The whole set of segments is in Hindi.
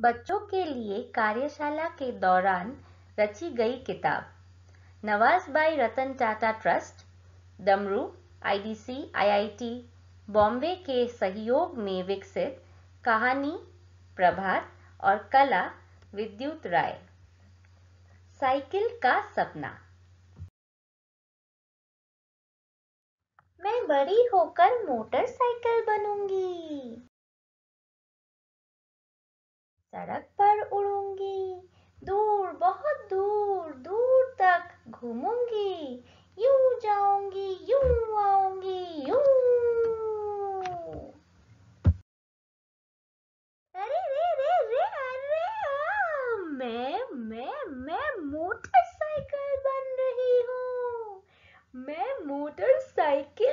बच्चों के लिए कार्यशाला के दौरान रची गई किताब Navajbai Ratan Tata trust Damroo IDC IIT Bombay के सहयोग में विकसित कहानी प्रभात और कला विद्युत राय साइकिल का सपना मैं बड़ी होकर मोटरसाइकिल बनूंगी सड़क पर उड़ूंगी दूर बहुत दूर दूर तक घूमूंगी यू जाऊंगी यू आऊंगी यू अरे रे रे रे अरे मैं मैं मैं मोटरसाइकिल बन रही हूँ मैं मोटरसाइकिल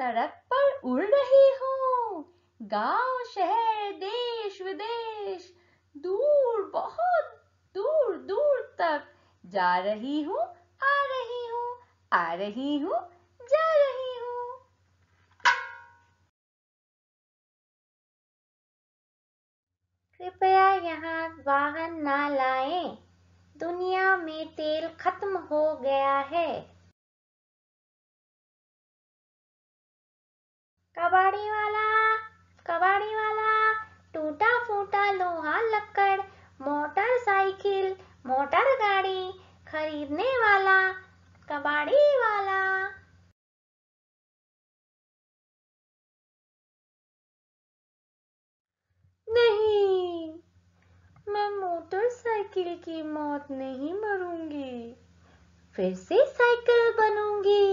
सड़क पर उड़ रही हूँ गांव शहर देश विदेश दूर बहुत दूर दूर तक जा रही हूँ आ रही हूँ आ रही हूँ जा रही हूँ कृपया यहाँ वाहन ना लाएं। दुनिया में तेल खत्म हो गया है कबाड़ी वाला कबाड़ी वाला टूटा फूटा लोहा लक्कड़ मोटरसाइकिल मोटर गाड़ी खरीदने वाला कबाड़ी वाला नहीं मैं मोटरसाइकिल की मौत नहीं मरूंगी फिर से साइकिल बनूंगी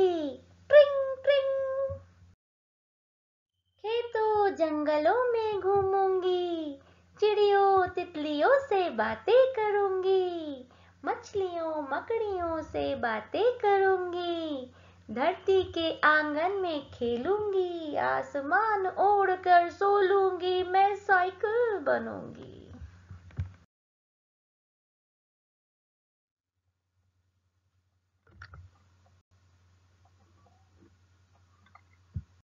जंगलों में घूमूंगी चिड़ियों तितलियों से बातें करूंगी मछलियों मकड़ियों से बातें करूंगी धरती के आंगन में खेलूंगी आसमान ओढ़कर सोलूंगी मैं साइकिल बनूंगी